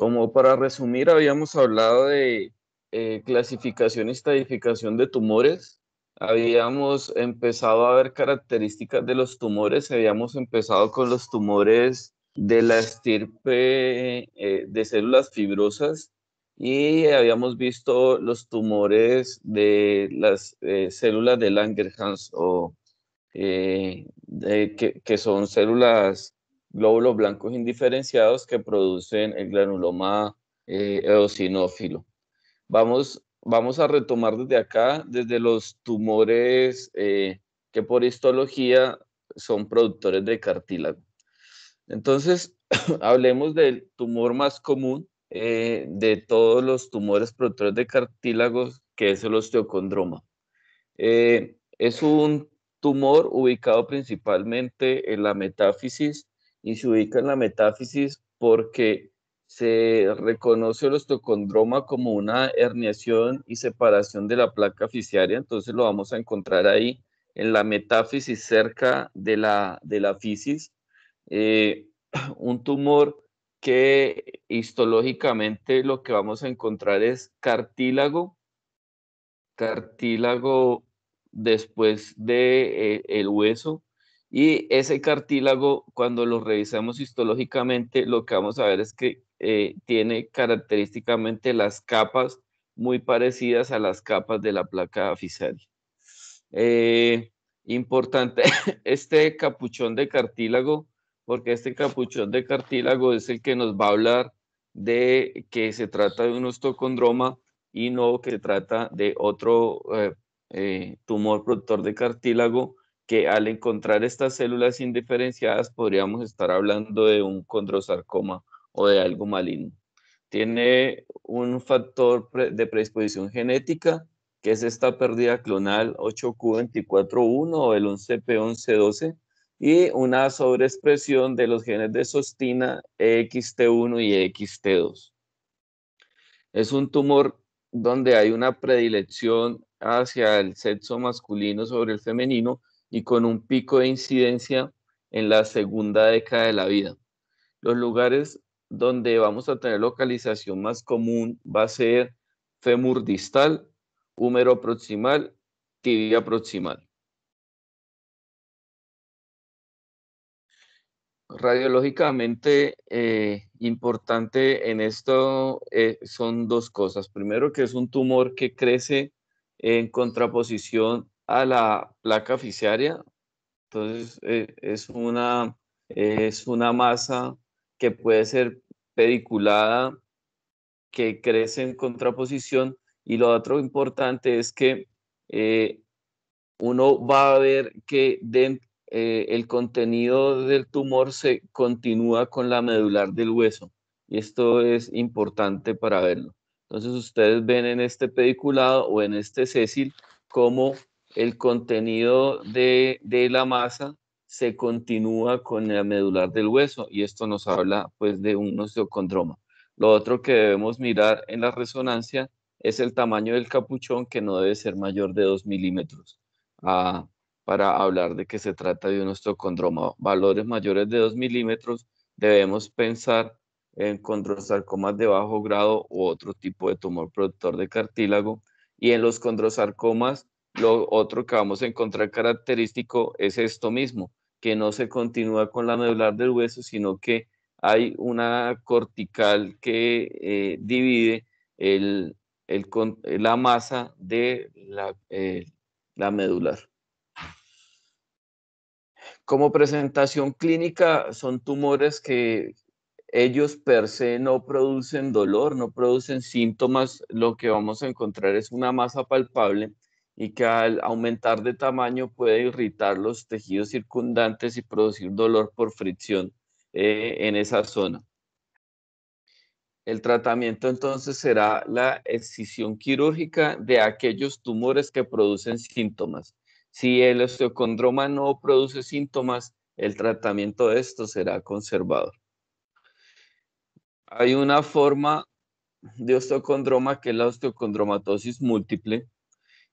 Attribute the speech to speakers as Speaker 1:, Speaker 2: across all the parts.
Speaker 1: Como para resumir, habíamos hablado de eh, clasificación y estadificación de tumores. Habíamos empezado a ver características de los tumores. Habíamos empezado con los tumores de la estirpe eh, de células fibrosas y habíamos visto los tumores de las eh, células de Langerhans o que, que, son células glóbulos blancos indiferenciados que producen el granuloma eh, eosinófilo. Vamos, vamos a retomar desde acá, desde los tumores eh, que por histología son productores de cartílago. Entonces, hablemos del tumor más común eh, de todos los tumores productores de cartílagos, que es el osteocondroma. es un tumor ubicado principalmente en la metáfisis y se ubica en la metáfisis porque se reconoce el osteocondroma como una herniación y separación de la placa fisiaria, entonces lo vamos a encontrar ahí en la metáfisis cerca de la, de la fisis, eh, un tumor que histológicamente lo que vamos a encontrar es cartílago, cartílago después de eh, hueso, y ese cartílago, cuando lo revisamos histológicamente, lo que vamos a ver es que eh, tiene característicamente las capas muy parecidas a las capas de la placa aficial. Eh, importante este capuchón de cartílago, porque este capuchón de cartílago es el que nos va a hablar de que se trata de un osteocondroma y no que se trata de otro eh, tumor productor de cartílago que al encontrar estas células indiferenciadas podríamos estar hablando de un condrosarcoma o de algo maligno. Tiene un factor de predisposición genética, que es esta pérdida clonal 8Q241 o el 11P1112, y una sobreexpresión de los genes de sostina EXT1 y EXT2. Es un tumor donde hay una predilección hacia el sexo masculino sobre el femenino, y con un pico de incidencia en la segunda década de la vida. Los lugares donde vamos a tener localización más común va a ser fémur distal, húmero proximal, tibia proximal. Radiológicamente eh, importante en esto eh, son dos cosas. Primero que es un tumor que crece en contraposición a la placa fisiaria. Entonces, eh, es, una, es una masa que puede ser pediculada, que crece en contraposición. Y lo otro importante es que eh, uno va a ver que eh, el contenido del tumor se continúa con la medular del hueso. Y esto es importante para verlo. Entonces ustedes ven en este pediculado o en este Cecil cómo el contenido de, la masa se continúa con la medular del hueso y esto nos habla pues de un osteocondroma. Lo otro que debemos mirar en la resonancia es el tamaño del capuchón que no debe ser mayor de 2 milímetros ah, para hablar de que se trata de un osteocondroma. Valores mayores de 2 milímetros debemos pensar en condrosarcomas de bajo grado u otro tipo de tumor productor de cartílago y en los condrosarcomas lo otro que vamos a encontrar característico es esto mismo, que no se continúa con la medular del hueso, sino que hay una cortical que eh, divide el, el, la masa de la, eh, la medular. Como presentación clínica son tumores que ellos per se no producen dolor, no producen síntomas, lo que vamos a encontrar es una masa palpable y que al aumentar de tamaño puede irritar los tejidos circundantes y producir dolor por fricción eh, en esa zona. El tratamiento entonces será la excisión quirúrgica de aquellos tumores que producen síntomas. Si el osteocondroma no produce síntomas, el tratamiento de esto será conservador. Hay una forma de osteocondroma que es la osteocondromatosis múltiple,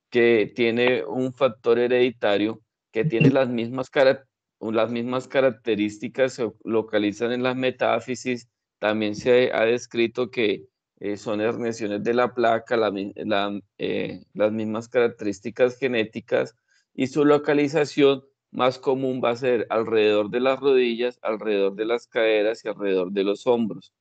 Speaker 1: que tiene un factor hereditario, que tiene las mismas, las mismas características, se localizan en las metáfisis, también se ha descrito que eh, son herniaciones de la placa, eh, las mismas características genéticas y su localización más común va a ser alrededor de las rodillas, alrededor de las caderas y alrededor de los hombros.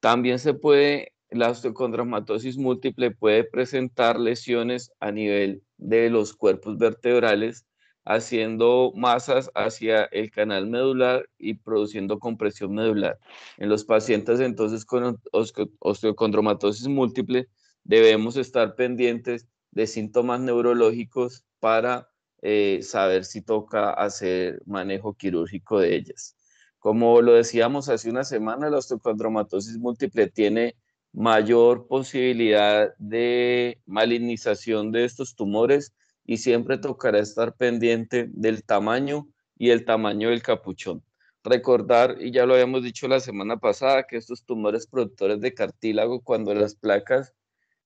Speaker 1: También se puede la osteocondromatosis múltiple puede presentar lesiones a nivel de los cuerpos vertebrales, haciendo masas hacia el canal medular y produciendo compresión medular. En los pacientes entonces con osteocondromatosis múltiple debemos estar pendientes de síntomas neurológicos para eh, saber si toca hacer manejo quirúrgico de ellas. Como lo decíamos hace una semana, la osteocondromatosis múltiple tiene mayor posibilidad de malignización de estos tumores y siempre tocará estar pendiente del tamaño y el tamaño del capuchón. Recordar, y ya lo habíamos dicho la semana pasada, que estos tumores productores de cartílago, cuando las placas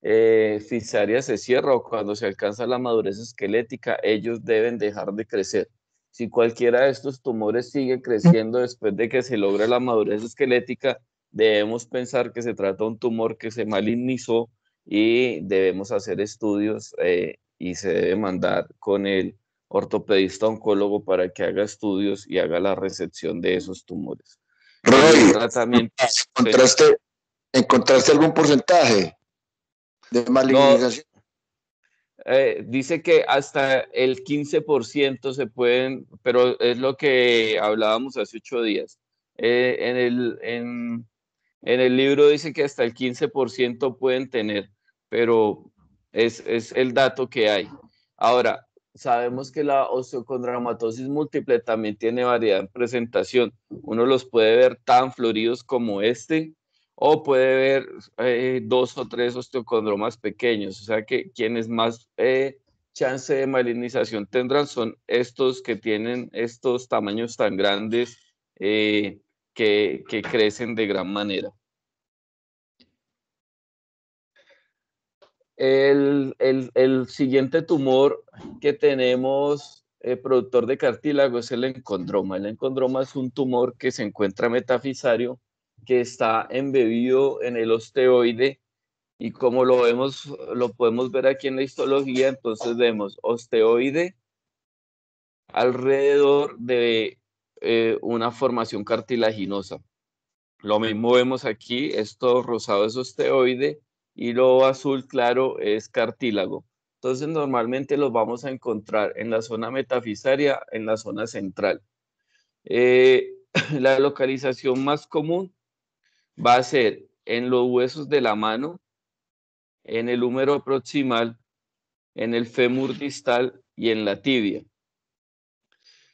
Speaker 1: eh, fisarias se cierran o cuando se alcanza la madurez esquelética, ellos deben dejar de crecer. Si cualquiera de estos tumores sigue creciendo después de que se logre la madurez esquelética, debemos pensar que se trata de un tumor que se malignizó y debemos hacer estudios eh, y se debe mandar con el ortopedista oncólogo para que haga estudios y haga la recepción de esos tumores. Roy,
Speaker 2: ¿encontraste, algún porcentaje de malignización?
Speaker 1: Eh, dice que hasta el 15% se pueden, pero es lo que hablábamos hace ocho días. Eh, en, el, en el libro dice que hasta el 15% pueden tener, pero es, es el dato que hay. Ahora, sabemos que la osteocondromatosis múltiple también tiene variedad en presentación. Uno los puede ver tan floridos como este, o puede ver eh, dos o tres osteocondromas pequeños. O sea que quienes más eh, chance de malignización tendrán son estos que tienen estos tamaños tan grandes eh, que, crecen de gran manera. El, siguiente tumor que tenemos eh, productor de cartílago es el encondroma. El encondroma es un tumor que se encuentra metafisario, que está embebido en el osteoide y como lo vemos, lo podemos ver aquí en la histología, entonces vemos osteoide alrededor de eh, una formación cartilaginosa. Lo mismo vemos aquí, esto rosado es osteoide y lo azul claro es cartílago. Entonces normalmente los vamos a encontrar en la zona metafisaria, en la zona central. Eh, la localización más común va a ser en los huesos de la mano, en el húmero proximal, en el fémur distal y en la tibia.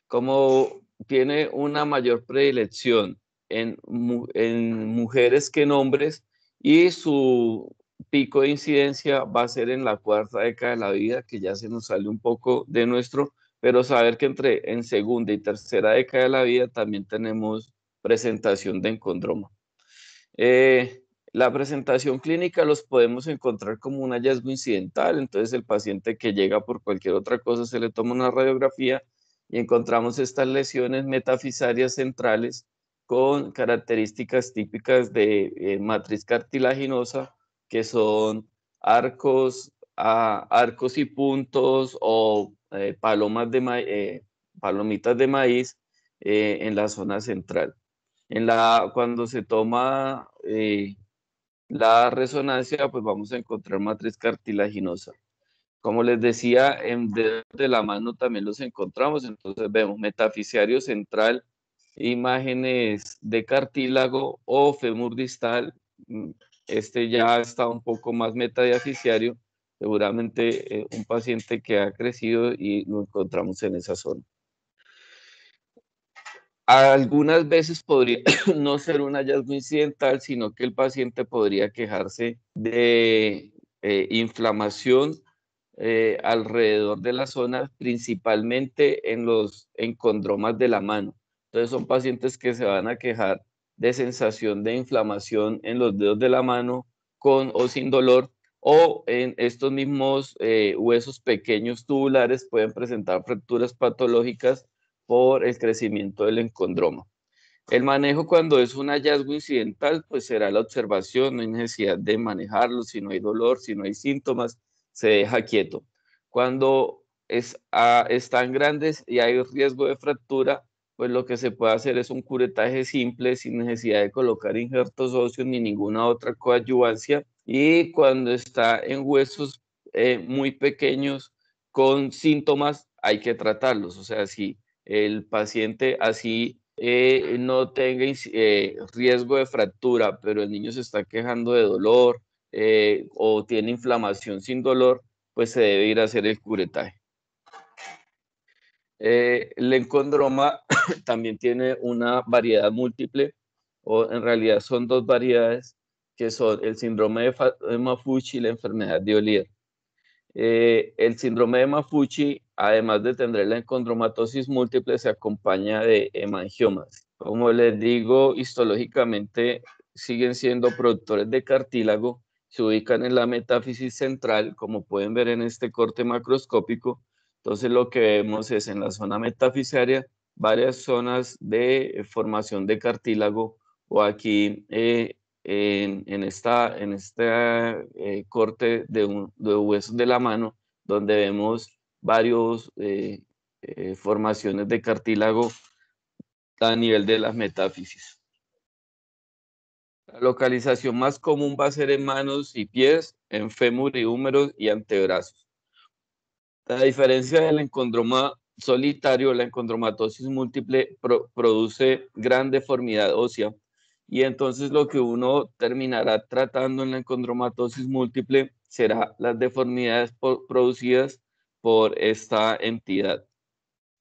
Speaker 1: Como tiene una mayor predilección en, mujeres que en hombres y su pico de incidencia va a ser en la cuarta década de la vida, que ya se nos sale un poco de nuestro, pero saber que entre en segunda y tercera década de la vida también tenemos presentación de encondroma. Eh, la presentación clínica los podemos encontrar como un hallazgo incidental, entonces el paciente que llega por cualquier otra cosa se le toma una radiografía y encontramos estas lesiones metafisarias centrales con características típicas de eh, matriz cartilaginosa, que son arcos, ah, arcos y puntos o eh, eh, palomitas de maíz en la zona central. En la, cuando se toma la resonancia, pues vamos a encontrar matriz cartilaginosa. Como les decía, en de, la mano también los encontramos, entonces vemos metafisiario central, imágenes de cartílago o femur distal, mm, este ya está un poco más metafisiario, seguramente eh, un paciente que ha crecido y lo encontramos en esa zona. Algunas veces podría no ser un hallazgo incidental, sino que el paciente podría quejarse de eh, inflamación eh, alrededor de la zona principalmente en los encondromas de la mano. Entonces son pacientes que se van a quejar de sensación de inflamación en los dedos de la mano con o sin dolor o en estos mismos eh, huesos pequeños tubulares pueden presentar fracturas patológicas por el crecimiento del encondroma. El manejo cuando es un hallazgo incidental, pues será la observación, no hay necesidad de manejarlo si no hay dolor, si no hay síntomas, se deja quieto. Cuando es, ah, están grandes y hay riesgo de fractura, pues lo que se puede hacer es un curetaje simple sin necesidad de colocar injertos óseos ni ninguna otra coadyuvancia. Y cuando está en huesos eh, muy pequeños con síntomas, hay que tratarlos. O sea, si el paciente así eh, no tenga eh, riesgo de fractura, pero el niño se está quejando de dolor, eh, o tiene inflamación sin dolor, pues se debe ir a hacer el curetaje. Eh, el encondroma también tiene una variedad múltiple, o en realidad son dos variedades, que son el síndrome de Mafuchi y la enfermedad de Olier. Eh, el síndrome de Mafuchi, además de tener la encondromatosis múltiple, se acompaña de hemangiomas. Como les digo, histológicamente siguen siendo productores de cartílago, se ubican en la metáfisis central, como pueden ver en este corte macroscópico. Entonces lo que vemos es en la zona metafisaria varias zonas de formación de cartílago o aquí eh, en, esta, en este eh, corte de, un, de, huesos de la mano donde vemos varias eh, formaciones de cartílago a nivel de las metáfisis. La localización más común va a ser en manos y pies, en fémur y húmeros y antebrazos. A diferencia del encondroma solitario, la encondromatosis múltiple produce gran deformidad ósea y entonces lo que uno terminará tratando en la encondromatosis múltiple será las deformidades producidas por esta entidad.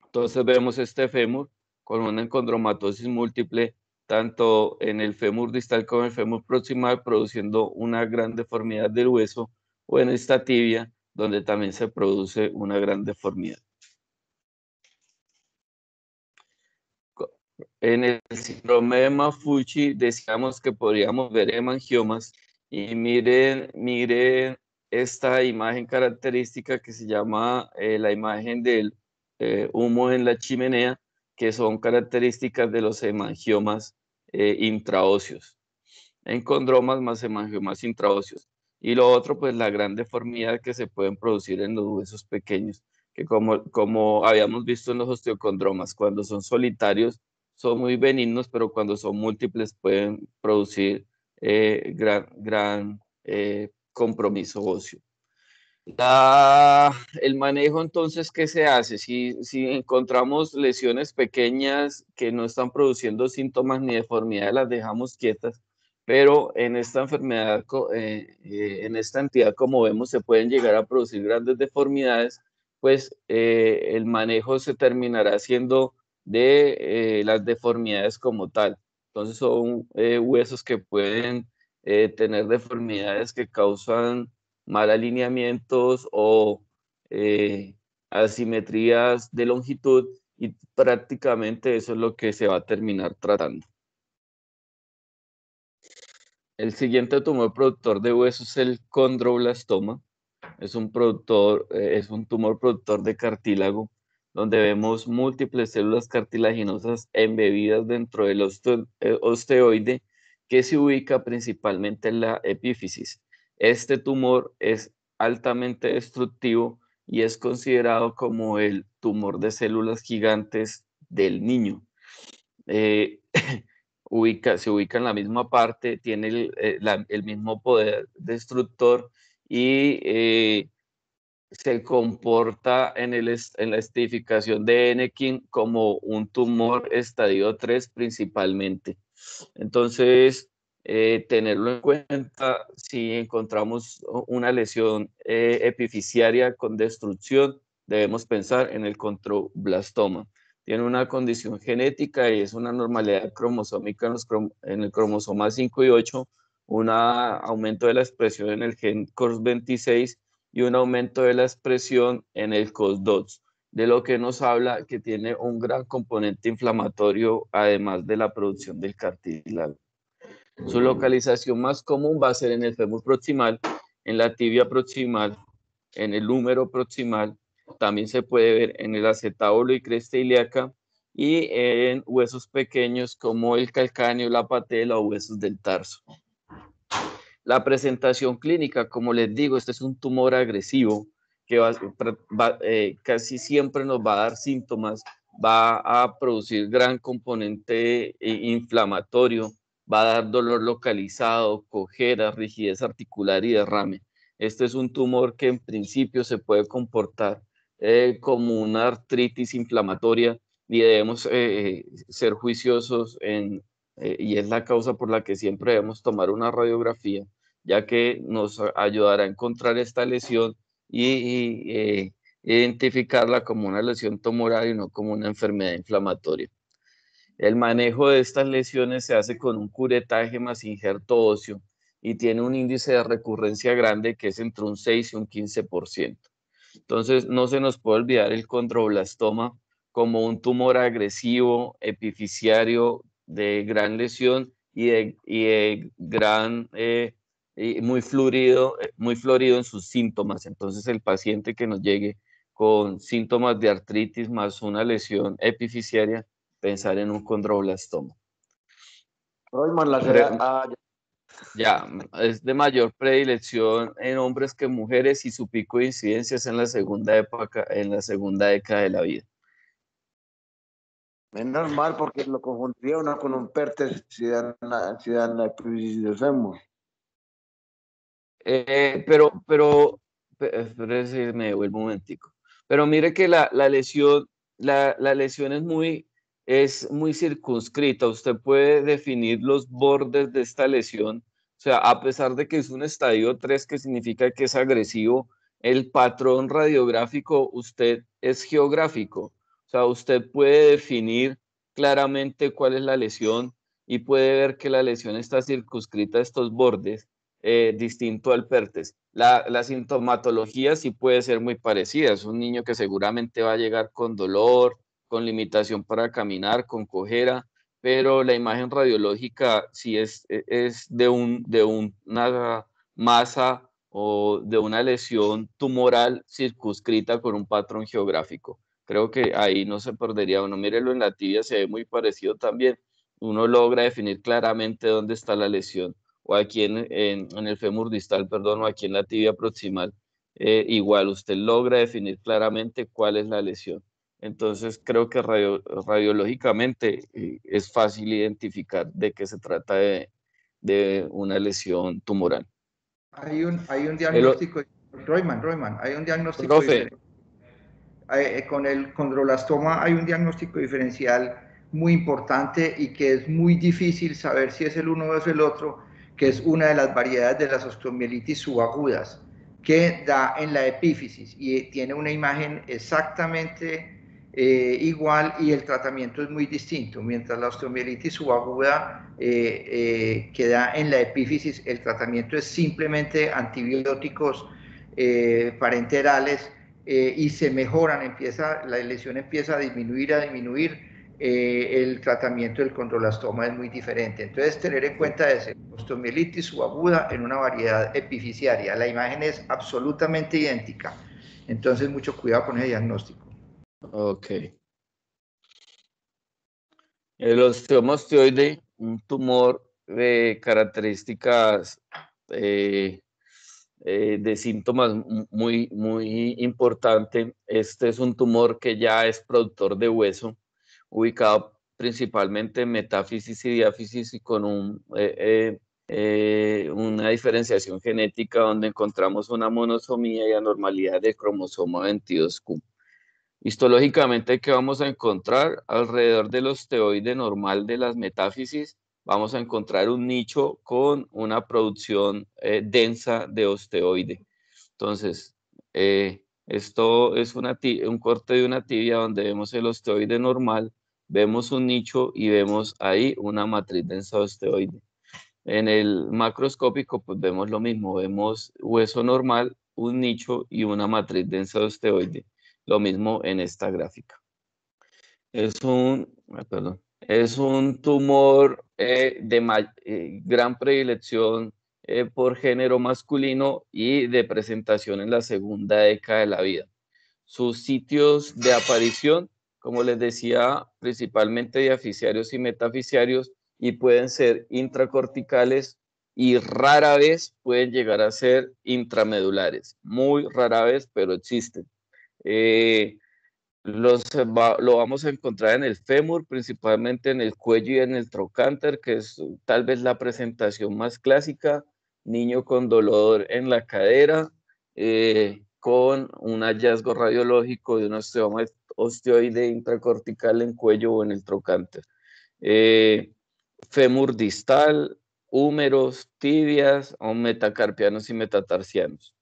Speaker 1: Entonces vemos este fémur con una encondromatosis múltiple tanto en el fémur distal como en el femur proximal, produciendo una gran deformidad del hueso, o en esta tibia, donde también se produce una gran deformidad. En el síndrome de Mafuchi decíamos que podríamos ver hemangiomas y miren, miren esta imagen característica que se llama eh, la imagen del eh, humo en la chimenea que son características de los hemangiomas eh, intraóseos. En condromas más hemangiomas intraóseos. Y lo otro, pues la gran deformidad que se pueden producir en los huesos pequeños, que como, como habíamos visto en los osteocondromas, cuando son solitarios son muy benignos, pero cuando son múltiples pueden producir eh, gran, gran eh, compromiso óseo el manejo entonces, ¿qué se hace? Si, encontramos lesiones pequeñas que no están produciendo síntomas ni deformidades, las dejamos quietas, pero en esta enfermedad, eh, eh, en esta entidad, como vemos, se pueden llegar a producir grandes deformidades, pues eh, el manejo se terminará haciendo de las deformidades como tal. Entonces son huesos que pueden tener deformidades que causan mal alineamientos o eh, asimetrías de longitud y prácticamente eso es lo que se va a terminar tratando. El siguiente tumor productor de hueso es el condroblastoma. Es un, eh, es un tumor productor de cartílago donde vemos múltiples células cartilaginosas embebidas dentro del eh, osteoide que se ubica principalmente en la epífisis. Este tumor es altamente destructivo y es considerado como el tumor de células gigantes del niño. Eh, se ubica en la misma parte, tiene el, eh, mismo poder destructor y eh, se comporta en, la estificación de Enekin como un tumor estadio 3 principalmente. Entonces, eh, tenerlo en cuenta si encontramos una lesión eh, epificiaria con destrucción, debemos pensar en el controblastoma. Tiene una condición genética y es una normalidad cromosómica en, el cromosoma 5 y 8, un aumento de la expresión en el gen CORS26 y un aumento de la expresión en el COS2, de lo que nos habla que tiene un gran componente inflamatorio además de la producción del cartílago. Su localización más común va a ser en el fémur proximal, en la tibia proximal, en el húmero proximal, también se puede ver en el acetábulo y cresta ilíaca y en huesos pequeños como el calcáneo, la patela o huesos del tarso. La presentación clínica, como les digo, este es un tumor agresivo que eh, casi siempre nos va a dar síntomas, va a producir gran componente eh, inflamatorio, va a dar dolor localizado, cojera, rigidez articular y derrame. Este es un tumor que en principio se puede comportar eh, como una artritis inflamatoria y debemos eh, eh, ser juiciosos en, y es la causa por la que siempre debemos tomar una radiografía, ya que nos ayudará a encontrar esta lesión y, identificarla como una lesión tumoral y no como una enfermedad inflamatoria. El manejo de estas lesiones se hace con un curetaje más injerto óseo y tiene un índice de recurrencia grande que es entre un 6 y un 15%. Entonces, no se nos puede olvidar el condroblastoma como un tumor agresivo, epificiario, de gran lesión y de, gran, eh, y muy, florido, muy florido en sus síntomas. Entonces, el paciente que nos llegue con síntomas de artritis más una lesión epificiaria pensar en un condroblastoma. Royman, la ah, ya. es de mayor predilección en hombres que mujeres y su pico de incidencia es en la segunda época, en la segunda década de la vida. Menos normal porque lo confundiría uno con un perte la crisis de femur. Eh, pero, pero, espérense, me devuelvo un momentico. Pero mire que la, la lesión, la, la lesión es muy, es muy circunscrita. Usted puede definir los bordes de esta lesión. O sea, a pesar de que es un estadio 3, que significa que es agresivo, el patrón radiográfico usted es geográfico. O sea, usted puede definir claramente cuál es la lesión y puede ver que la lesión está circunscrita a estos bordes, eh, distinto al PERTES. La, la, sintomatología sí puede ser muy parecida. Es un niño que seguramente va a llegar con dolor, con limitación para caminar, con cojera, pero la imagen radiológica sí es, e, es de, un, de una masa o de una lesión tumoral circunscrita con un patrón geográfico. Creo que ahí no se perdería uno. Mírelo en la tibia, se ve muy parecido también. Uno logra definir claramente dónde está la lesión, o aquí en, en, el fémur distal, perdón, o aquí en la tibia proximal. Eh, igual, usted logra definir claramente cuál es la lesión. Entonces creo que radiológicamente eh, es fácil identificar de qué se trata de, una lesión
Speaker 2: tumoral. Hay un, hay un diagnóstico, Royman, Royman, hay un diagnóstico eh, con el condrolastoma hay un diagnóstico diferencial muy importante y que es muy difícil saber si es el uno o es el otro, que es una de las variedades de las osteomielitis subagudas, que da en la epífisis y tiene una imagen exactamente eh, igual y el tratamiento es muy distinto. Mientras la osteomielitis subaguda eh, eh, queda en la epífisis, el tratamiento es simplemente antibióticos parenterales y se mejoran, empieza, la lesión empieza a disminuir, a disminuir. el tratamiento del condrolastoma es muy diferente. Entonces, tener en cuenta es osteomielitis subaguda en una variedad epificiaria. La imagen es absolutamente idéntica. Entonces, mucho cuidado con el diagnóstico. Ok.
Speaker 1: El osteomosteoide, un tumor de características eh, eh, de síntomas muy, muy importante. Este es un tumor que ya es productor de hueso, ubicado principalmente en metáfisis y diáfisis y con un, eh, una diferenciación genética donde encontramos una monosomía y anormalidad del cromosoma 22Q. Histológicamente, ¿qué vamos a encontrar? Alrededor del osteoide normal de las metáfisis, vamos a encontrar un nicho con una producción eh, densa de osteoide. Entonces, eh, esto es un corte de una tibia donde vemos el osteoide normal, vemos un nicho y vemos ahí una matriz densa de osteoide. En el macroscópico, pues vemos lo mismo, vemos hueso normal, un nicho y una matriz densa de osteoide. Lo mismo en esta gráfica. Es un, es un tumor eh, de eh, gran predilección eh, por género masculino y de presentación en la segunda década de la vida. Sus sitios de aparición, como les decía, principalmente de aficiarios y metaficiarios y pueden ser intracorticales y rara vez pueden llegar a ser intramedulares. Muy rara vez, pero existen. Eh, los, eh, lo vamos a encontrar en el fémur, principalmente en el cuello y en el trocánter, que es tal vez la presentación más clásica. Niño con dolor en la cadera, eh, con un hallazgo radiológico de un osteoma osteoide intracortical en cuello o en el trocánter. fémur distal, húmeros, tibias o metacarpianos y metatarsianos.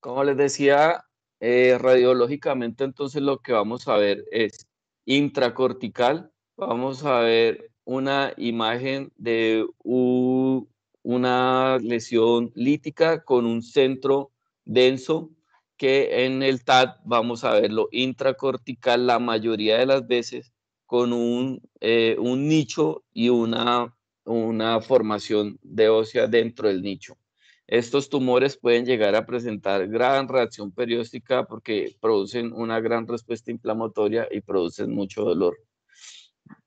Speaker 1: Como les decía, eh, radiológicamente, entonces lo que vamos a ver es intracortical, vamos a ver una imagen de una lesión lítica con un centro denso que en el TAT vamos a verlo intracortical la mayoría de las veces con un, eh, un nicho y una, una formación de ósea dentro del nicho. Estos tumores pueden llegar a presentar gran reacción periódica porque producen una gran respuesta inflamatoria y producen mucho dolor.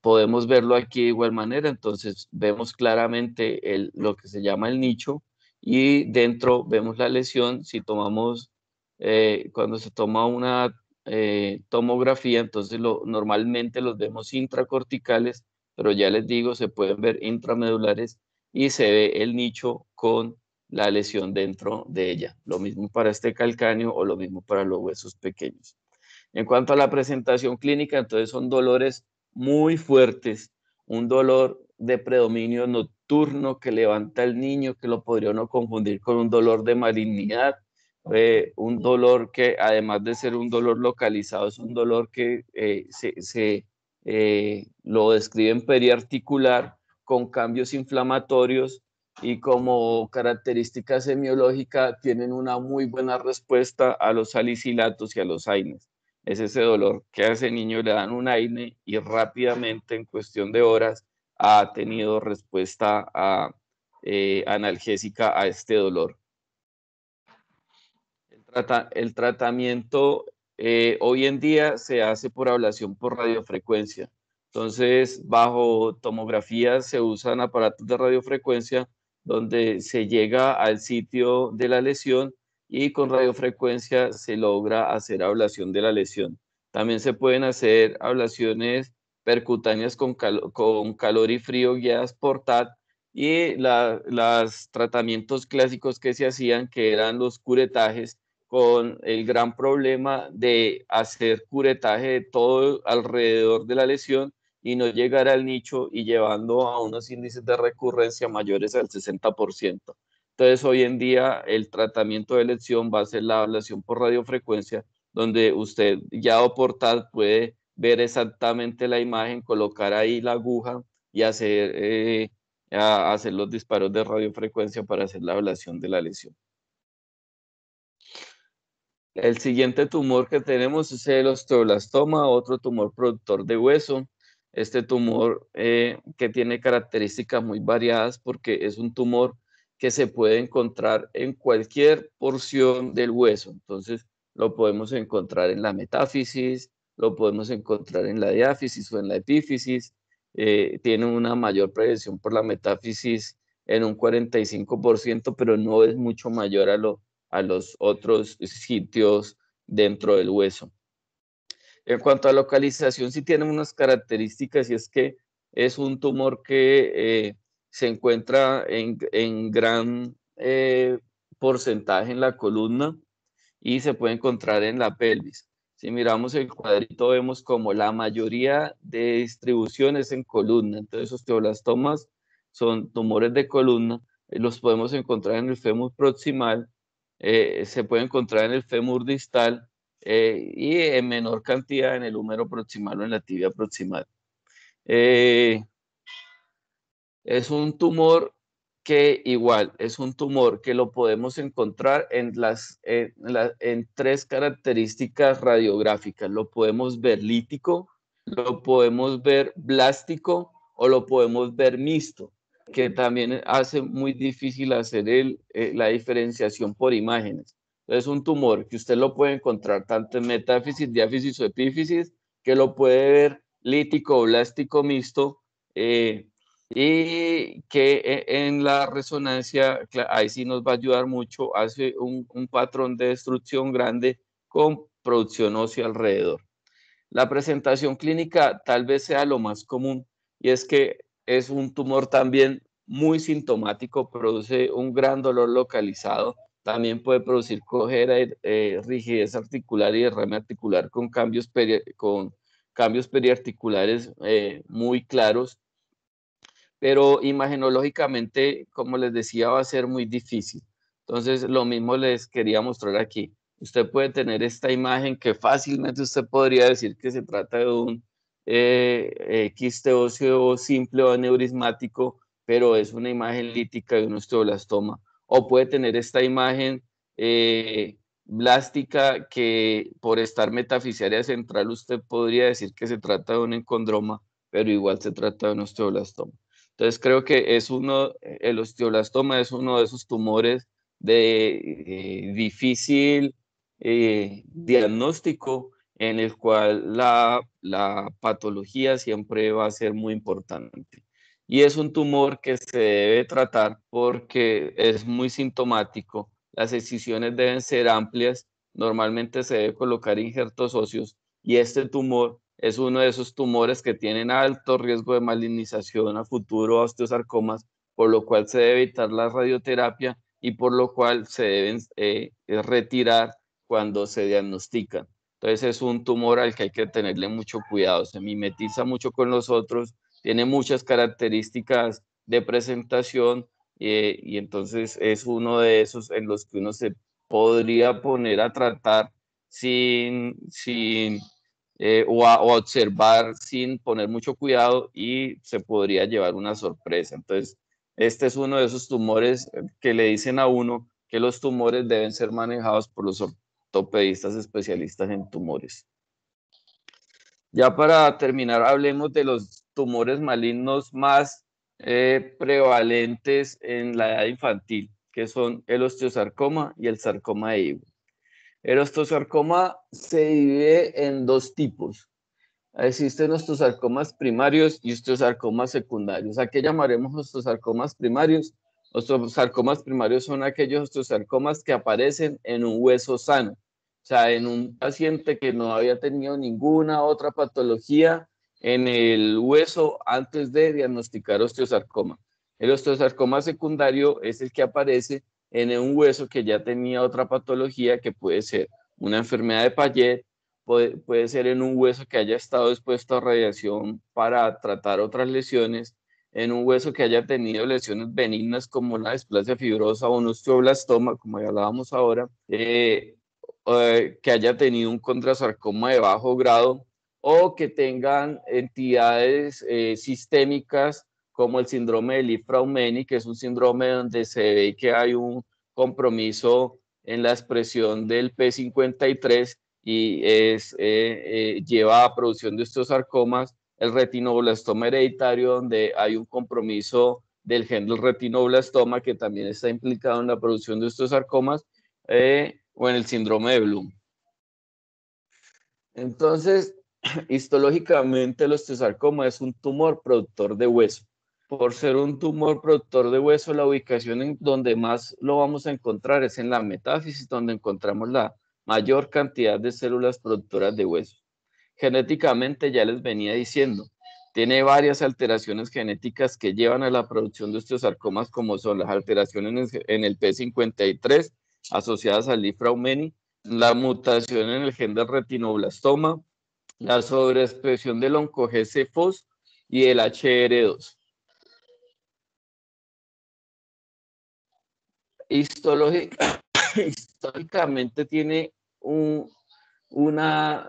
Speaker 1: Podemos verlo aquí de igual manera, entonces vemos claramente lo que se llama el nicho y dentro vemos la lesión. Si tomamos, eh, cuando se toma una eh, tomografía, entonces normalmente los vemos intracorticales, pero ya les digo, se pueden ver intramedulares y se ve el nicho con la lesión dentro de ella. Lo mismo para este calcáneo o lo mismo para los huesos pequeños. En cuanto a la presentación clínica, entonces son dolores muy fuertes, un dolor de predominio nocturno que levanta al niño, que lo podría uno confundir con un dolor de malignidad, eh, un dolor que además de ser un dolor localizado, es un dolor que eh, se, se eh, lo describen periarticular con cambios inflamatorios y como característica semiológica tienen una muy buena respuesta a los salicilatos y a los AINES. Es ese dolor que a ese niño le dan un AINE y rápidamente, en cuestión de horas, ha tenido respuesta a, eh, analgésica a este dolor. El, tratamiento eh, hoy en día se hace por ablación por radiofrecuencia. Entonces, bajo tomografía se usan aparatos de radiofrecuencia donde se llega al sitio de la lesión y con radiofrecuencia se logra hacer ablación de la lesión. También se pueden hacer ablaciones percutáneas con, calor y frío guiadas por TAT y los tratamientos clásicos que se hacían, que eran los curetajes, con el gran problema de hacer curetaje de todo alrededor de la lesión y no llegar al nicho y llevando a unos índices de recurrencia mayores al 60%. Entonces, hoy en día el tratamiento de lesión va a ser la ablación por radiofrecuencia, donde usted ya o portal puede ver exactamente la imagen, colocar ahí la aguja y hacer, eh, hacer los disparos de radiofrecuencia para hacer la ablación de la lesión. El siguiente tumor que tenemos es el osteoblastoma, otro tumor productor de hueso este tumor eh, que tiene características muy variadas porque es un tumor que se puede encontrar en cualquier porción del hueso. Entonces, lo podemos encontrar en la metáfisis, lo podemos encontrar en la diáfisis o en la epífisis. Eh, tiene una mayor prevención por la metáfisis en un 45%, pero no es mucho mayor a los otros sitios dentro del hueso. En cuanto a localización, sí tiene unas características y es que es un tumor que eh, se encuentra en, gran eh, porcentaje en la columna y se puede encontrar en la pelvis. Si miramos el cuadrito, vemos como la mayoría de distribuciones en columna. Entonces, osteoblastomas son tumores de columna. Eh, los podemos encontrar en el fémur proximal, se puede encontrar en el fémur distal eh, y en menor cantidad en el húmero proximal o en la tibia proximal. Eh, es un tumor que igual es un tumor que lo podemos encontrar en, las, en, tres características radiográficas. Lo podemos ver lítico, lo podemos ver blástico o lo podemos ver mixto, que también hace muy difícil hacer eh, la diferenciación por imágenes. Es un tumor que usted lo puede encontrar tanto en metáfisis, diáfisis o epífisis, que lo puede ver lítico o blástico mixto, eh, y que e, en la resonancia, ahí sí nos va a ayudar mucho, hace un, un patrón de destrucción grande con producción ósea alrededor. La presentación clínica tal vez sea lo más común y es que es un tumor también muy sintomático, produce un gran dolor localizado también puede producir cojera, eh, eh, rigidez articular y derrame articular con cambios, con cambios periarticulares eh, muy claros. Pero imagenológicamente, como les decía, va a ser muy difícil. Entonces, lo mismo les quería mostrar aquí. Usted puede tener esta imagen que fácilmente usted podría decir que se trata de un eh, quiste óseo simple o aneurismático, pero es una imagen lítica de un osteoblastoma o puede tener esta imagen eh, blástica que por estar metafisiaria central usted podría decir que se trata de un encondroma, pero igual se trata de un osteoblastoma. Entonces creo que es uno, el osteoblastoma es uno de esos tumores de eh, difícil eh, diagnóstico en el cual la, la patología siempre va a ser muy importante y es un tumor que se debe tratar porque es muy sintomático. Las excisiones deben ser amplias, normalmente se debe colocar injertos óseos y este tumor es uno de esos tumores que tienen alto riesgo de malignización a futuro osteosarcomas, por lo cual se debe evitar la radioterapia y por lo cual se deben eh, retirar cuando se diagnostican. Entonces es un tumor al que hay que tenerle mucho cuidado, se mimetiza mucho con los otros tiene muchas características de presentación eh, y entonces es uno de esos en los que uno se podría poner a tratar sin, sin eh, o, observar sin poner mucho cuidado y se podría llevar una sorpresa. Entonces, este es uno de esos tumores eh, que le dicen a uno que los tumores deben ser manejados por los ortopedistas especialistas en tumores. Ya para terminar, hablemos de los tumores malignos más eh, prevalentes en la edad infantil, que son el osteosarcoma y el sarcoma de Ewing. El osteosarcoma se divide en dos tipos. Existen osteosarcomas primarios y osteosarcomas secundarios. ¿A qué llamaremos osteosarcomas primarios? Los Osteosarcomas primarios son aquellos osteosarcomas que aparecen en un hueso sano, o sea, en un paciente que no había tenido ninguna otra patología en el hueso antes de diagnosticar osteosarcoma. El osteosarcoma secundario es el que aparece en un hueso que ya tenía otra patología que puede ser una enfermedad de Paget, puede, ser en un hueso que haya estado expuesto a radiación para tratar otras lesiones, en un hueso que haya tenido lesiones benignas como la displasia fibrosa o un osteoblastoma, como ya hablábamos ahora, eh, eh, que haya tenido un contrasarcoma de bajo grado o que tengan entidades eh, sistémicas como el síndrome de Lifraumeni, que es un síndrome donde se ve que hay un compromiso en la expresión del P53 y es, eh, eh, lleva a producción de estos sarcomas, el retinoblastoma hereditario, donde hay un compromiso del gen del retinoblastoma que también está implicado en la producción de estos sarcomas, o en el síndrome de Bloom. Entonces, histológicamente el osteosarcoma es un tumor productor de hueso. Por ser un tumor productor de hueso, la ubicación en donde más lo vamos a encontrar es en la metáfisis, donde encontramos la mayor cantidad de células productoras de hueso. Genéticamente, ya les venía diciendo, tiene varias alteraciones genéticas que llevan a la producción de osteosarcomas, como son las alteraciones en el P53 asociadas al lifraumeni la mutación en el gen del retinoblastoma, la sobreexpresión del fos y el HR2. históricamente tiene un,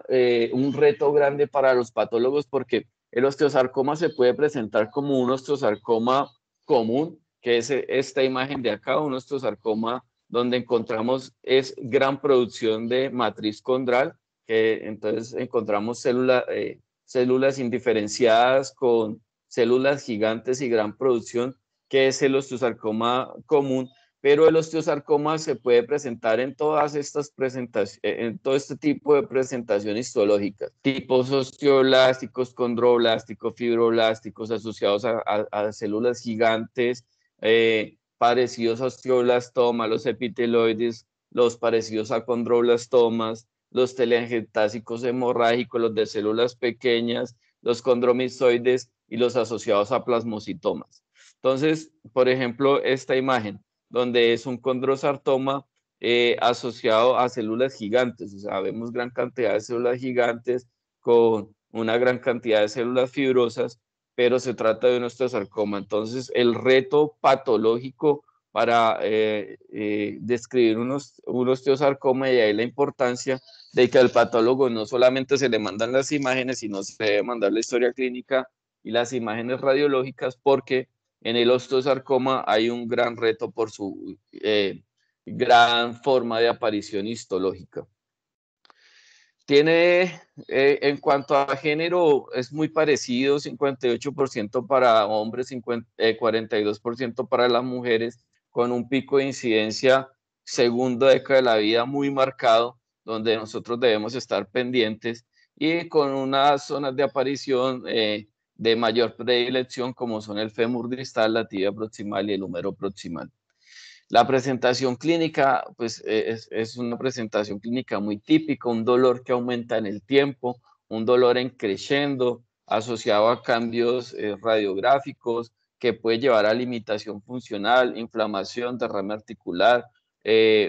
Speaker 1: eh, un reto grande para los patólogos porque el osteosarcoma se puede presentar como un osteosarcoma común, que es esta imagen de acá, un osteosarcoma donde encontramos es gran producción de matriz condral entonces encontramos eh, células indiferenciadas con células gigantes y gran producción, que es el osteosarcoma común, pero el osteosarcoma se puede presentar en todas estas presentaciones, eh, en todo este tipo de presentaciones histológicas, tipos osteoblásticos, condroblásticos, fibroblásticos asociados a, células gigantes, eh, parecidos a osteoblastomas, los epiteloides, los parecidos a condroblastomas, los telangiectásicos hemorrágicos, los de células pequeñas, los condromisoides y los asociados a plasmocitomas. Entonces, por ejemplo, esta imagen, donde es un condrosartoma eh, asociado a células gigantes, o sea, vemos gran cantidad de células gigantes con una gran cantidad de células fibrosas, pero se trata de un osteosarcoma. Entonces, el reto patológico para eh, eh, describir unos, un osteosarcoma y ahí la importancia de que al patólogo no solamente se le mandan las imágenes, sino se debe mandar la historia clínica y las imágenes radiológicas, porque en el osteosarcoma hay un gran reto por su eh, gran forma de aparición histológica. Tiene, eh, en cuanto a género, es muy parecido, 58% para hombres, 42% eh, para las mujeres, con un pico de incidencia segunda década de la vida muy marcado donde nosotros debemos estar pendientes y con unas zonas de aparición eh, de mayor predilección como son el fémur distal, la tibia proximal y el húmero proximal. La presentación clínica, pues eh, es, una presentación clínica muy típica, un dolor que aumenta en el tiempo, un dolor en asociado a cambios eh, radiográficos que puede llevar a limitación funcional, inflamación, derrame articular,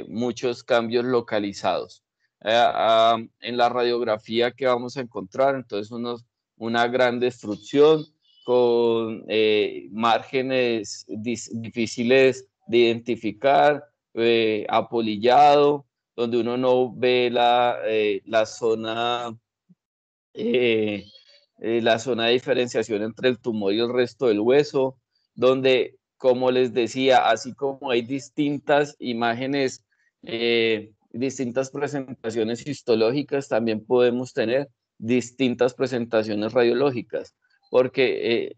Speaker 1: muchos cambios localizados. Eh, ah, en la radiografía que vamos a encontrar. Entonces, unos, una gran destrucción con eh, márgenes difíciles de identificar, eh, apolillado, donde uno no ve la, la zona. la zona de diferenciación entre el tumor y el resto del hueso, donde como les decía, así como hay distintas imágenes distintas presentaciones histológicas, también podemos tener distintas presentaciones radiológicas, porque eh,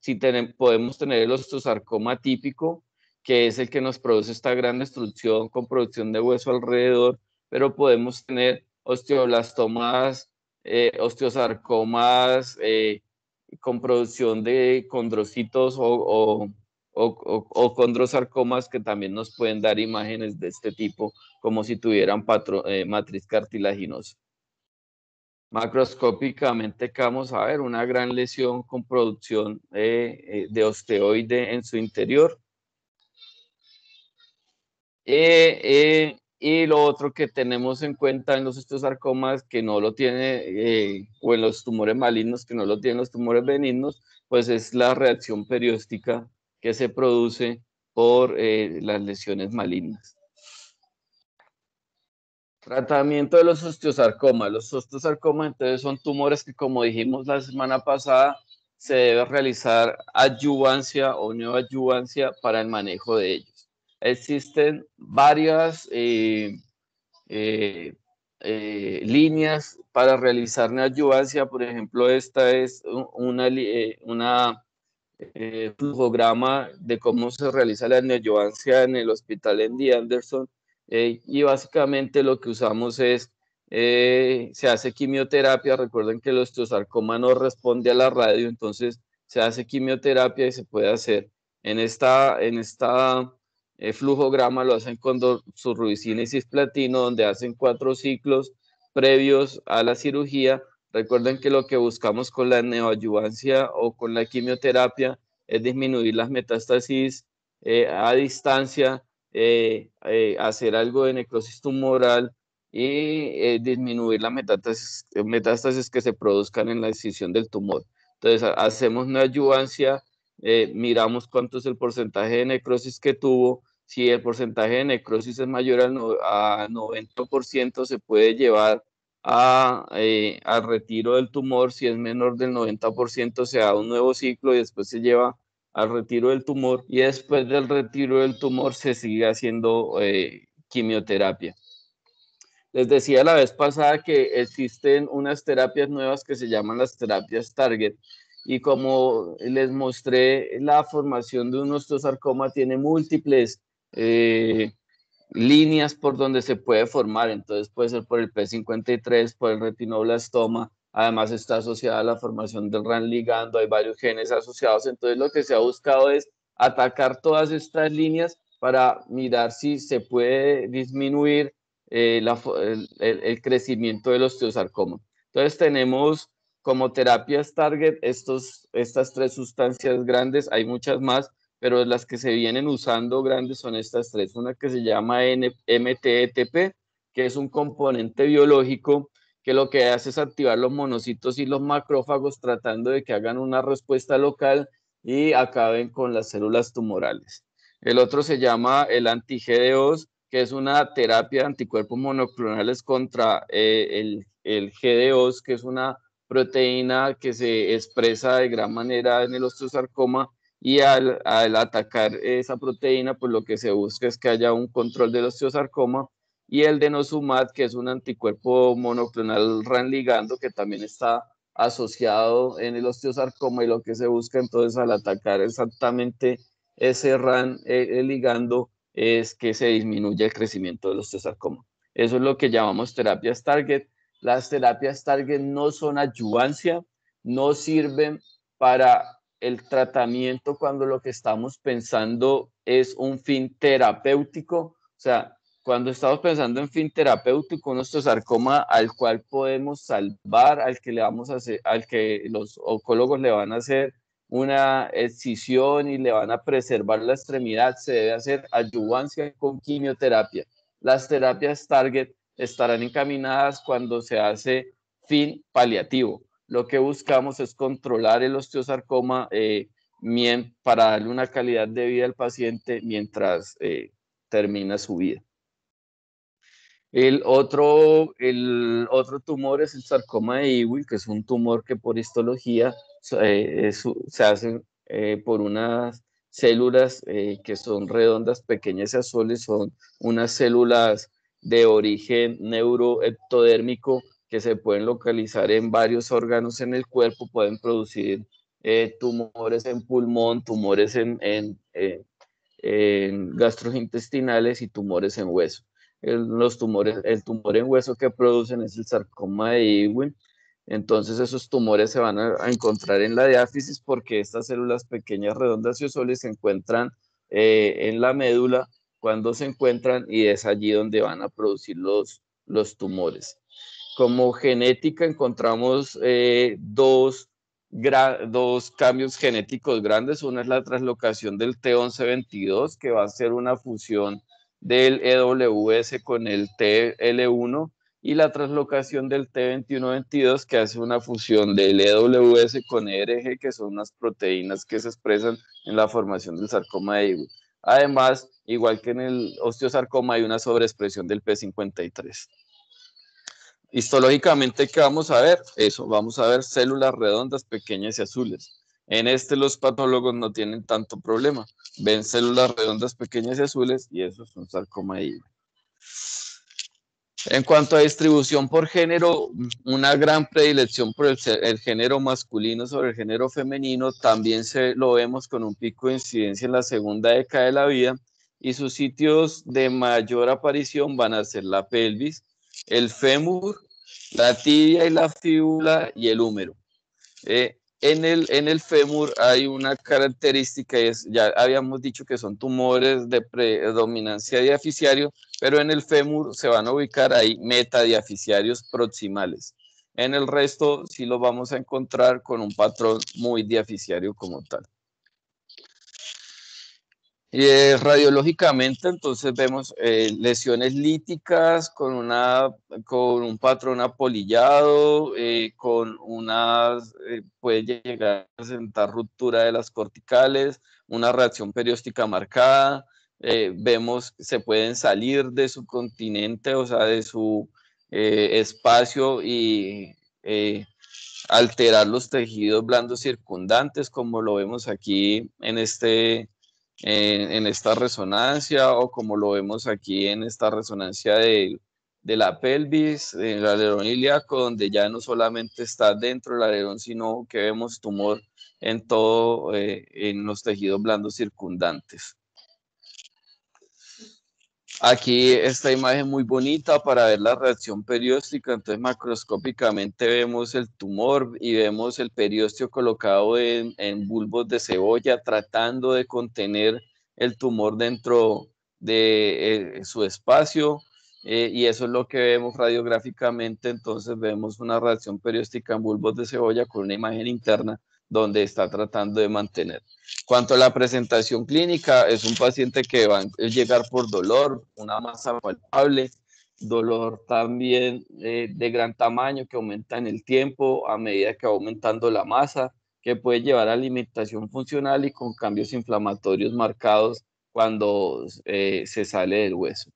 Speaker 1: si tenemos, podemos tener el osteosarcoma típico, que es el que nos produce esta gran destrucción con producción de hueso alrededor, pero podemos tener osteoblastomas, eh, osteosarcomas eh, con producción de condrocitos o o, o, o, condrosarcomas que también nos pueden dar imágenes de este tipo, como si tuvieran eh, matriz cartilaginosa. Macroscópicamente vamos a ver una gran lesión con producción eh, eh, de osteoide en su interior. y lo otro que tenemos en cuenta en los osteosarcomas que no lo tiene, o en los tumores malignos que no lo tienen los tumores benignos, pues es la reacción periódica que se produce por eh, las lesiones malignas. Tratamiento de los osteosarcomas. Los osteosarcomas entonces son tumores que como dijimos la semana pasada se debe realizar adyuvancia o neoadyuvancia para el manejo de ellos. Existen varias eh, eh, líneas para realizar neoadyuvancia, por ejemplo, esta es una, una flujograma eh, de cómo se realiza la neoadyuvancia en el hospital Andy Anderson. Eh, y básicamente lo que usamos es, eh, se hace quimioterapia, recuerden que el osteosarcoma no responde a la radio, entonces se hace quimioterapia y se puede hacer. En esta, en esta flujograma lo hacen con su y platino, donde hacen cuatro ciclos previos a la cirugía Recuerden que lo que buscamos con la neoadyuvancia o con la quimioterapia es disminuir las metástasis eh, a distancia, eh, eh, hacer algo de necrosis tumoral y disminuir las metástasis, que se produzcan en la decisión del tumor. Entonces, hacemos una ayudancia, miramos cuánto es el porcentaje de necrosis que tuvo. Si el porcentaje de necrosis es mayor al 90%, se puede llevar a, eh, al retiro del tumor, si es menor del 90%, se da un nuevo ciclo y después se lleva al retiro del tumor y después del retiro del tumor se sigue haciendo eh, quimioterapia. Les decía la vez pasada que existen unas terapias nuevas que se llaman las terapias target y como les mostré, la formación de un osteosarcoma tiene múltiples eh, líneas por donde se puede formar, entonces puede ser por el P53, por el retinoblastoma, además está asociada a la formación del RAN ligando, hay varios genes asociados, entonces lo que se ha buscado es atacar todas estas líneas para mirar si se puede disminuir eh, el, el, crecimiento del osteosarcoma. Entonces tenemos como terapias target estos, estas tres sustancias grandes, hay muchas más, pero las que se vienen usando grandes son estas tres. Una que se llama MTETP, que es un componente biológico que lo que hace es activar los monocitos y los macrófagos tratando de que hagan una respuesta local y acaben con las células tumorales. El otro se llama el anti que es una terapia de anticuerpos monoclonales contra eh, el, GDOs, que es una proteína que se expresa de gran manera en el osteosarcoma y al, atacar esa proteína, pues lo que se busca es que haya un control del osteosarcoma y el denosumab, que es un anticuerpo monoclonal RAN ligando que también está asociado en el osteosarcoma y lo que se busca entonces al atacar exactamente ese RAN eh, eh, ligando es que se disminuya el crecimiento del osteosarcoma. Eso es lo que llamamos terapias target. Las terapias target no son ayudancia, no sirven para el tratamiento cuando lo que estamos pensando es un fin terapéutico, o sea, cuando estamos pensando en fin terapéutico, nuestro sarcoma al cual podemos salvar, al que le vamos a hacer, al que los oncólogos le van a hacer una excisión y le van a preservar la extremidad, se debe hacer ayudancia con quimioterapia. Las terapias target estarán encaminadas cuando se hace fin paliativo lo que buscamos es controlar el osteosarcoma eh, para darle una calidad de vida al paciente mientras eh, termina su vida. El otro, tumor es el sarcoma de Ewing, que es un tumor que por histología se eh, hace por unas células que son redondas, pequeñas y azules, son unas células de origen neuroectodérmico que se pueden localizar en varios órganos en el cuerpo, pueden producir eh, tumores en pulmón, tumores eh, en, gastrointestinales y tumores en hueso. El, los tumores, el tumor en hueso que producen es el sarcoma de Ewing. Entonces esos tumores se van a, encontrar en la diáfisis porque estas células pequeñas redondas y osoles se encuentran eh, en la médula cuando se encuentran y es allí donde van a producir los tumores. Como genética encontramos eh, dos, cambios genéticos grandes. Una es la translocación del T1122, que va a ser una fusión del EWS con el TL1, y la translocación del T2122, que hace una fusión del EWS con ERG, que son unas proteínas que se expresan en la formación del sarcoma de Ewing. Además, igual que en el osteosarcoma, hay una sobreexpresión del P53. Histológicamente, ¿qué vamos a ver? Eso, vamos a ver células redondas, pequeñas y azules. En este los patólogos no tienen tanto problema. Ven células redondas, pequeñas y azules y eso es un sarcoma En cuanto a distribución por género, una gran predilección por el, género masculino sobre el género femenino, también se, lo vemos con un pico de incidencia en la segunda década de la vida y sus sitios de mayor aparición van a ser la pelvis, el fémur, la tibia y la fíbula y el húmero. Eh, en, el, en el fémur hay una característica, es, ya habíamos dicho que son tumores de predominancia diaficiario, pero en el fémur se van a ubicar ahí metadiaficiarios proximales. En el resto sí lo vamos a encontrar con un patrón muy diaficiario como tal. Y eh, radiológicamente, entonces vemos eh, lesiones líticas con, una, con un patrón apolillado, eh, con unas, puede llegar a presentar ruptura de las corticales, una reacción perióstica marcada. vemos que se pueden salir de su continente, o sea, de su espacio y alterar los tejidos blandos circundantes, como lo vemos aquí en este en, esta resonancia o como lo vemos aquí en esta resonancia de, la pelvis, en el alerón ilíaco, donde ya no solamente está dentro del alerón, sino que vemos tumor en todo, eh, en los tejidos blandos circundantes. Aquí esta imagen muy bonita para ver la reacción perióstica. Entonces macroscópicamente vemos el tumor y vemos el periósteo colocado en, bulbos de cebolla tratando de contener el tumor dentro de eh, su espacio. Eh, y eso es lo que vemos radiográficamente. Entonces vemos una reacción perióstica en bulbos de cebolla con una imagen interna donde está tratando de mantener. Cuanto a la presentación clínica, es un paciente que va a llegar por dolor, una masa palpable, dolor también eh, de gran tamaño que aumenta en el tiempo a medida que va aumentando la masa, que puede llevar a limitación funcional y con cambios inflamatorios marcados cuando eh, se sale del hueso.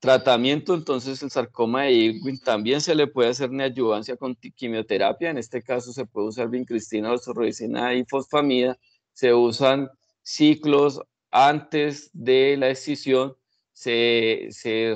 Speaker 1: Tratamiento, entonces el sarcoma de Irwin también se le puede hacer ayudancia con quimioterapia, en este caso se puede usar vincristina, osorroicina y fosfamida, se usan ciclos antes de la escisión, se,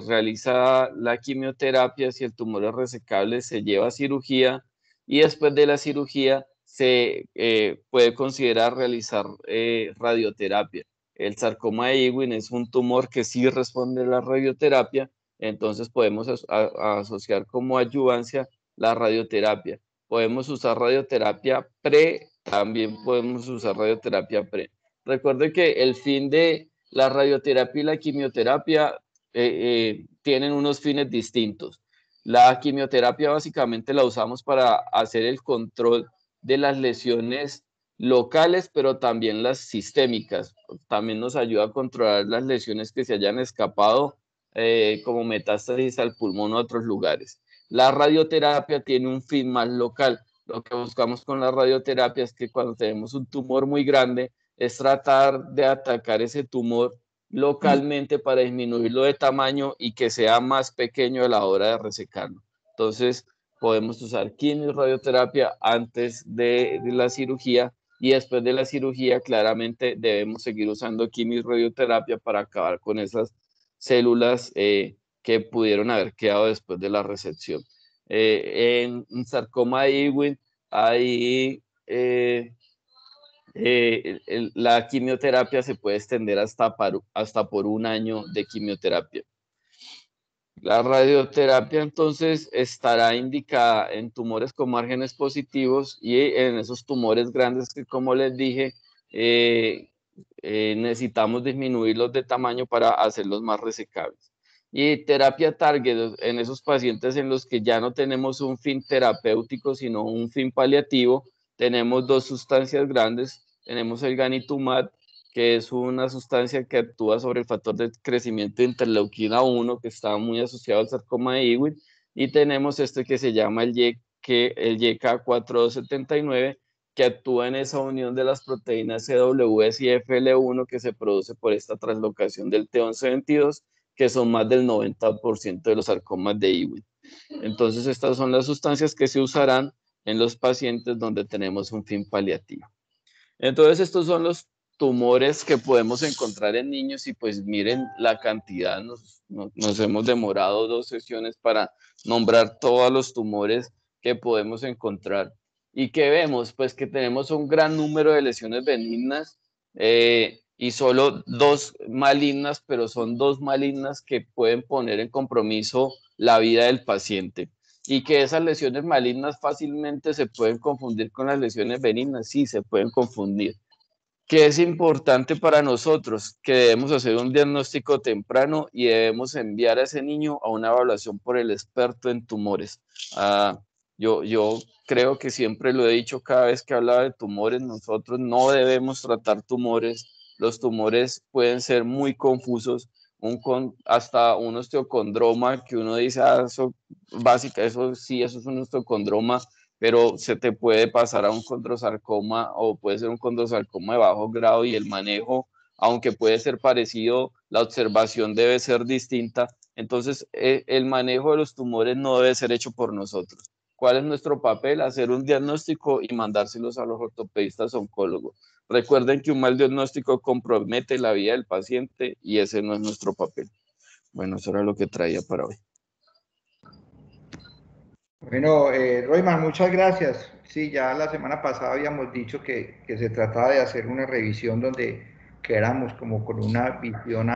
Speaker 1: realiza la quimioterapia, si el tumor es resecable se lleva a cirugía y después de la cirugía se eh, puede considerar realizar eh, radioterapia. El sarcoma de Ewing es un tumor que sí responde a la radioterapia, entonces podemos asociar como ayudancia la radioterapia. Podemos usar radioterapia pre, también podemos usar radioterapia pre. Recuerde que el fin de la radioterapia y la quimioterapia eh, eh, tienen unos fines distintos. La quimioterapia básicamente la usamos para hacer el control de las lesiones locales, pero también las sistémicas. También nos ayuda a controlar las lesiones que se hayan escapado eh, como metástasis al pulmón o a otros lugares. La radioterapia tiene un fin más local. Lo que buscamos con la radioterapia es que cuando tenemos un tumor muy grande, es tratar de atacar ese tumor localmente para disminuirlo de tamaño y que sea más pequeño a la hora de resecarlo. Entonces, podemos usar quimio y radioterapia antes de la cirugía y después de la cirugía claramente debemos seguir usando quimioterapia radioterapia para acabar con esas células eh, que pudieron haber quedado después de la recepción. Eh, en sarcoma de Ewing hay eh, la quimioterapia se puede extender hasta, hasta por un año de quimioterapia. La radioterapia entonces estará indicada en tumores con márgenes positivos y en esos tumores grandes que como les dije, eh, eh, necesitamos disminuirlos de tamaño para hacerlos más resecables. Y terapia target en esos pacientes en los que ya no tenemos un fin terapéutico, sino un fin paliativo, tenemos dos sustancias grandes, tenemos el ganitumab que es una sustancia que actúa sobre el factor de crecimiento de interleuquina 1, que está muy asociado al sarcoma de Ewing, y tenemos este que se llama el, y, que, el YK4279, que actúa en esa unión de las proteínas CWS y FL1 que se produce por esta translocación del T1122, que son más del 90% de los sarcomas de Ewing. Entonces, estas son las sustancias que se usarán en los pacientes donde tenemos un fin paliativo. Entonces, estos son los tumores que podemos encontrar en niños y pues miren la cantidad, nos, hemos demorado dos sesiones para nombrar todos los tumores que podemos encontrar. ¿Y qué vemos? Pues que tenemos un gran número de lesiones benignas eh, y solo dos malignas, pero son dos malignas que pueden poner en compromiso la vida del paciente. Y que esas lesiones malignas fácilmente se pueden confundir con las lesiones benignas, sí, se pueden confundir que es importante para nosotros, que debemos hacer un diagnóstico temprano y debemos enviar a ese niño a una evaluación por el experto en tumores. Ah, yo, yo creo que siempre lo he dicho cada vez que hablaba de tumores, nosotros no debemos tratar tumores, los tumores pueden ser muy confusos, un hasta un osteocondroma que uno dice, ah, eso básica, eso sí, eso es un osteocondroma, pero se te puede pasar a un condrosarcoma o puede ser un condrosarcoma de bajo grado y el manejo, aunque puede ser parecido, la observación debe ser distinta. Entonces, eh, el manejo de los tumores no debe ser hecho por nosotros. ¿Cuál es nuestro papel? Hacer un diagnóstico y mandárselos a los ortopedistas oncólogos. Recuerden que un mal diagnóstico compromete la vida del paciente y ese no es nuestro papel. Bueno, eso era lo que traía para hoy.
Speaker 2: Bueno, eh, Royman, muchas gracias. Sí, ya la semana pasada habíamos dicho que, se trataba de hacer una revisión donde quedáramos como con una visión